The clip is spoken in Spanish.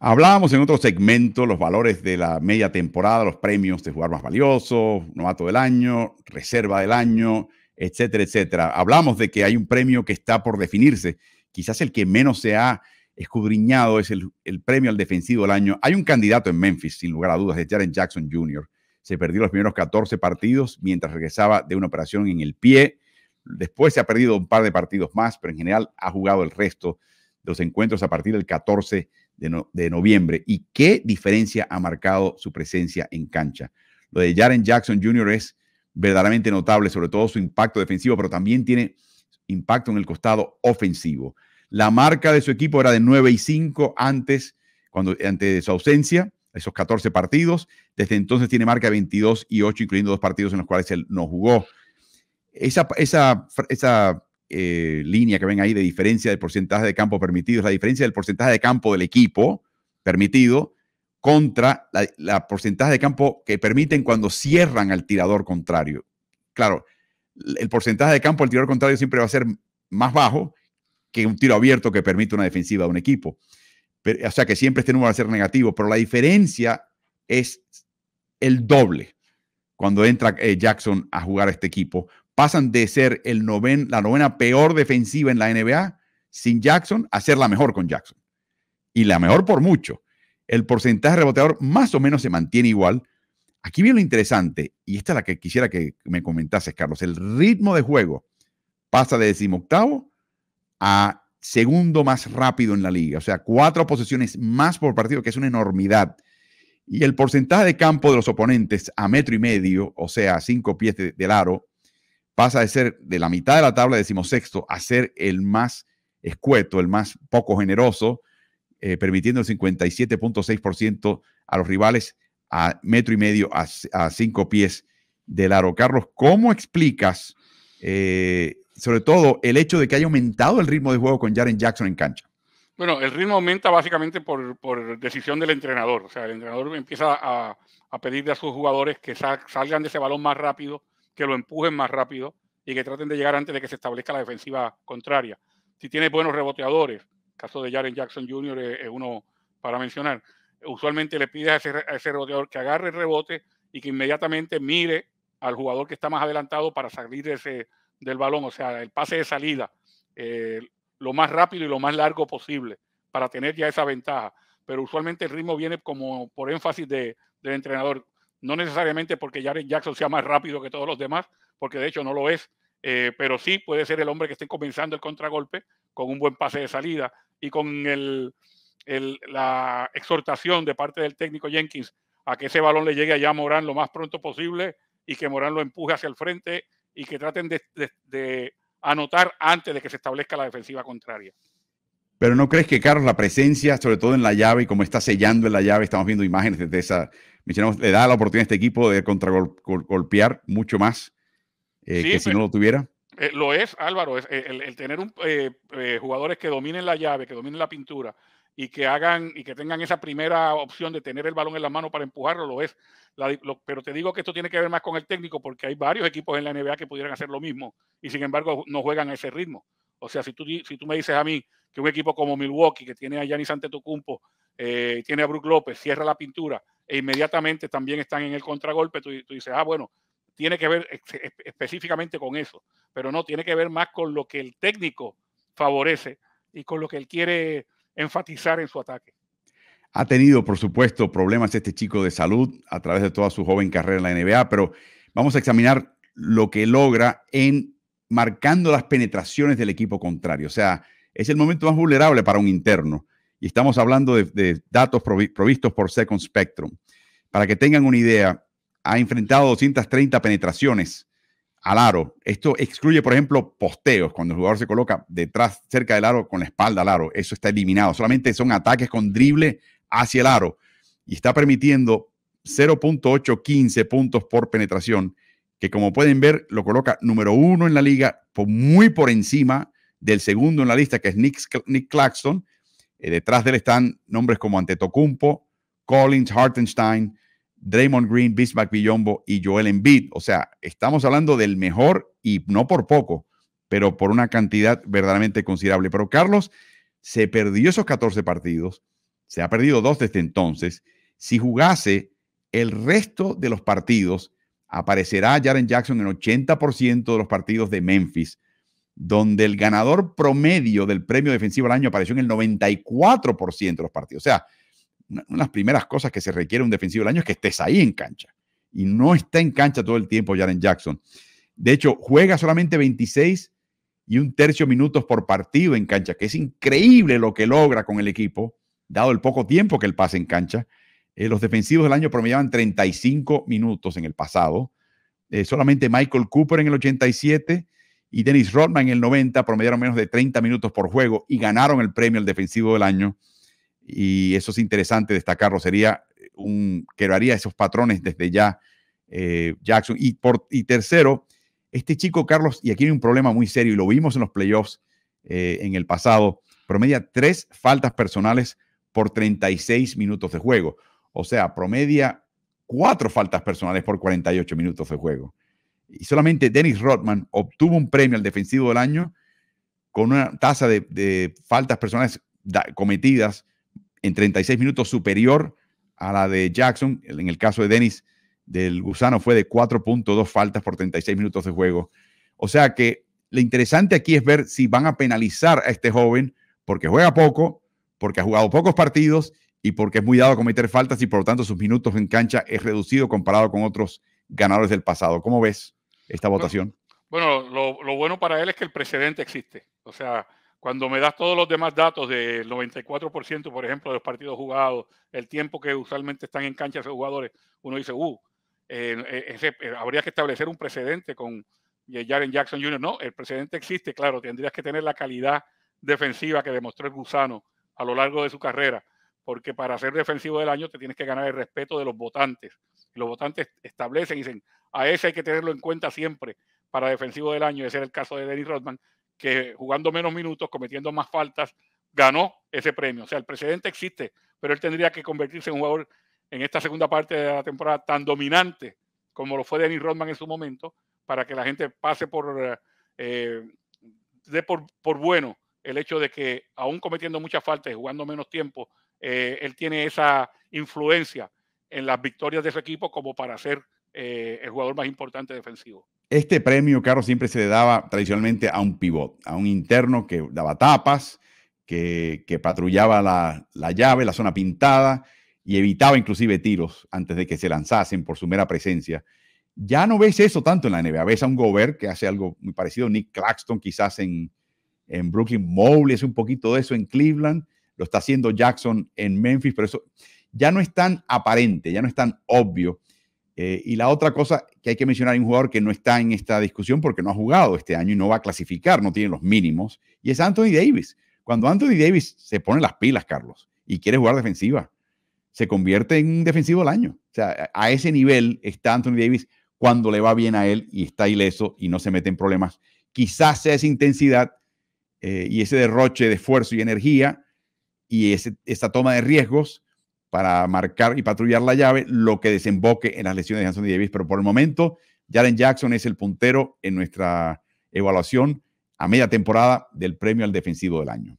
Hablábamos en otro segmento los valores de la media temporada, los premios de jugar más valioso, novato del año, reserva del año, etcétera, etcétera. Hablamos de que hay un premio que está por definirse. Quizás el que menos se ha escudriñado es el, premio al defensivo del año. Hay un candidato en Memphis, sin lugar a dudas, de Jaren Jackson Jr. Se perdió los primeros 14 partidos mientras regresaba de una operación en el pie. Después se ha perdido un par de partidos más, pero en general ha jugado el resto de los encuentros a partir del 14 de, noviembre y qué diferencia ha marcado su presencia en cancha. Lo de Jaren Jackson Jr. es verdaderamente notable, sobre todo su impacto defensivo, pero también tiene impacto en el costado ofensivo. La marca de su equipo era de 9 y 5 antes, cuando, de su ausencia, esos 14 partidos. Desde entonces tiene marca de 22 y 8, incluyendo dos partidos en los cuales él no jugó. Esa, esa, esa eh, línea que ven ahí de diferencia del porcentaje de campo permitido, es la diferencia del porcentaje de campo del equipo permitido contra la, porcentaje de campo que permiten cuando cierran al tirador contrario. Claro, el porcentaje de campo al tirador contrario siempre va a ser más bajo que un tiro abierto que permite una defensiva de un equipo. o sea que siempre este número va a ser negativo, pero la diferencia es el doble cuando entra eh, Jackson a jugar a este equipo pasan de ser la novena peor defensiva en la NBA sin Jackson a ser la mejor con Jackson. Y la mejor por mucho. El porcentaje reboteador más o menos se mantiene igual. Aquí viene lo interesante, y esta es la que quisiera que me comentases, Carlos. El ritmo de juego pasa de decimoctavo a segundo más rápido en la liga. O sea, cuatro posiciones más por partido, que es una enormidad. Y el porcentaje de campo de los oponentes a metro y medio, o sea, cinco pies del aro, pasa de ser de la mitad de la tabla decimosexto a ser el más escueto, el más poco generoso, eh, permitiendo el 57.6% a los rivales a metro y medio a, cinco pies del aro. Carlos, ¿cómo explicas eh, sobre todo el hecho de que haya aumentado el ritmo de juego con Jaren Jackson en cancha? Bueno, el ritmo aumenta básicamente por, decisión del entrenador. O sea, el entrenador empieza a pedirle a sus jugadores que salgan de ese balón más rápido, que lo empujen más rápido y que traten de llegar antes de que se establezca la defensiva contraria. Si tiene buenos reboteadores, caso de Jaren Jackson Jr. es, uno para mencionar, usualmente le pides a ese, reboteador que agarre el rebote y que inmediatamente mire al jugador que está más adelantado para salir ese, del balón, o sea, el pase de salida, eh, lo más rápido y lo más largo posible para tener ya esa ventaja. Pero usualmente el ritmo viene como por énfasis de, del entrenador no necesariamente porque Jared Jackson sea más rápido que todos los demás, porque de hecho no lo es, eh, pero sí puede ser el hombre que esté comenzando el contragolpe con un buen pase de salida y con la exhortación de parte del técnico Jenkins a que ese balón le llegue allá a Morán lo más pronto posible y que Morán lo empuje hacia el frente y que traten de anotar antes de que se establezca la defensiva contraria. Pero ¿no crees que, Carlos, la presencia, sobre todo en la llave y como está sellando en la llave, estamos viendo imágenes de esa, mencionamos, le da la oportunidad a este equipo de contragolpear mucho más eh, que si pues, no lo tuviera? Eh, lo es, Álvaro, es, eh, el, tener un, jugadores que dominen la llave, que dominen la pintura y que hagan y que tengan esa primera opción de tener el balón en la mano para empujarlo, lo es. pero te digo que esto tiene que ver más con el técnico porque hay varios equipos en la NBA que pudieran hacer lo mismo y sin embargo no juegan a ese ritmo. O sea, si tú, si tú me dices a mí, que un equipo como Milwaukee, que tiene a Giannis Antetokounmpo, eh, tiene a Brook López, cierra la pintura e inmediatamente también están en el contragolpe, tú, tú dices, ah, bueno, tiene que ver específicamente con eso, pero no, tiene que ver más con lo que el técnico favorece y con lo que él quiere enfatizar en su ataque. Ha tenido, por supuesto, problemas este chico de salud a través de toda su joven carrera en la NBA, pero vamos a examinar lo que logra en marcando las penetraciones del equipo contrario. O sea, es el momento más vulnerable para un interno. Y estamos hablando de, datos provistos por Second Spectrum. Para que tengan una idea, ha enfrentado 230 penetraciones al aro. Esto excluye, por ejemplo, posteos, cuando el jugador se coloca detrás, cerca del aro, con la espalda al aro. Eso está eliminado. Solamente son ataques con drible hacia el aro. Y está permitiendo 0.815 puntos por penetración, que como pueden ver, lo coloca número uno en la liga, muy por encima del segundo en la lista, que es Nick, Nick Claxton. Eh, detrás de él están nombres como Antetokounmpo, Collins, Hartenstein, Draymond Green, Bismack Villombo y Joel Embiid. O sea, estamos hablando del mejor y no por poco, pero por una cantidad verdaderamente considerable. Pero Carlos se perdió esos 14 partidos, se ha perdido dos desde entonces. Si jugase el resto de los partidos, aparecerá Jaren Jackson en 80% de los partidos de Memphis, donde el ganador promedio del premio defensivo del año apareció en el 94% de los partidos. O sea, una de las primeras cosas que se requiere un defensivo del año es que estés ahí en cancha. Y no está en cancha todo el tiempo Jaren Jackson. De hecho, juega solamente 26 y un tercio minutos por partido en cancha, que es increíble lo que logra con el equipo, dado el poco tiempo que él pasa en cancha. Eh, los defensivos del año promediaban 35 minutos en el pasado. Eh, solamente Michael Cooper en el 87 y Dennis Rodman en el 90 promediaron menos de 30 minutos por juego y ganaron el premio al defensivo del año. Y eso es interesante destacarlo. Sería eh, un que haría esos patrones desde ya eh, Jackson. Y, y tercero, este chico Carlos, y aquí hay un problema muy serio, y lo vimos en los playoffs eh, en el pasado, promedia tres faltas personales por 36 minutos de juego. O sea, promedia cuatro faltas personales por 48 minutos de juego y solamente Dennis Rodman obtuvo un premio al defensivo del año con una tasa de, faltas personales cometidas en 36 minutos superior a la de Jackson. En el caso de Dennis, del gusano fue de 4.2 faltas por 36 minutos de juego. O sea que lo interesante aquí es ver si van a penalizar a este joven porque juega poco, porque ha jugado pocos partidos y porque es muy dado a cometer faltas y por lo tanto sus minutos en cancha es reducido comparado con otros ganadores del pasado. ¿Cómo ves? esta votación? Bueno, lo, bueno para él es que el precedente existe. O sea, cuando me das todos los demás datos del 94%, por ejemplo, de los partidos jugados, el tiempo que usualmente están en cancha esos jugadores, uno dice, uh, eh, eh, eh, habría que establecer un precedente con Jaren Jackson Jr. No, el precedente existe, claro, tendrías que tener la calidad defensiva que demostró el gusano a lo largo de su carrera, porque para ser defensivo del año te tienes que ganar el respeto de los votantes. los votantes establecen y dicen, a ese hay que tenerlo en cuenta siempre para defensivo del año. Ese era el caso de Dennis Rodman, que jugando menos minutos, cometiendo más faltas, ganó ese premio. O sea, el precedente existe, pero él tendría que convertirse en un jugador en esta segunda parte de la temporada tan dominante como lo fue Dennis Rodman en su momento, para que la gente pase por, eh, dé por, bueno el hecho de que, aún cometiendo muchas faltas y jugando menos tiempo, eh, él tiene esa influencia en las victorias de su equipo como para ser eh, el jugador más importante defensivo. Este premio, Carlos, siempre se le daba tradicionalmente a un pivot, a un interno que daba tapas, que, patrullaba la, llave, la zona pintada y evitaba inclusive tiros antes de que se lanzasen por su mera presencia. Ya no ves eso tanto en la NBA. Ves a un Gobert que hace algo muy parecido, Nick Claxton quizás en, en Brooklyn, Mobley hace un poquito de eso en Cleveland, lo está haciendo Jackson en Memphis, pero eso ya no es tan aparente, ya no es tan obvio eh, y la otra cosa que hay que mencionar, un jugador que no está en esta discusión porque no ha jugado este año y no va a clasificar, no tiene los mínimos, y es Anthony Davis. Cuando Anthony Davis se pone las pilas, Carlos, y quiere jugar defensiva, se convierte en un defensivo del año. O sea, a ese nivel está Anthony Davis cuando le va bien a él y está ileso y no se mete en problemas. Quizás sea esa intensidad eh, y ese derroche de esfuerzo y energía y esa toma de riesgos para marcar y patrullar la llave, lo que desemboque en las lesiones de y Davis. Pero por el momento, Jaren Jackson es el puntero en nuestra evaluación a media temporada del premio al defensivo del año.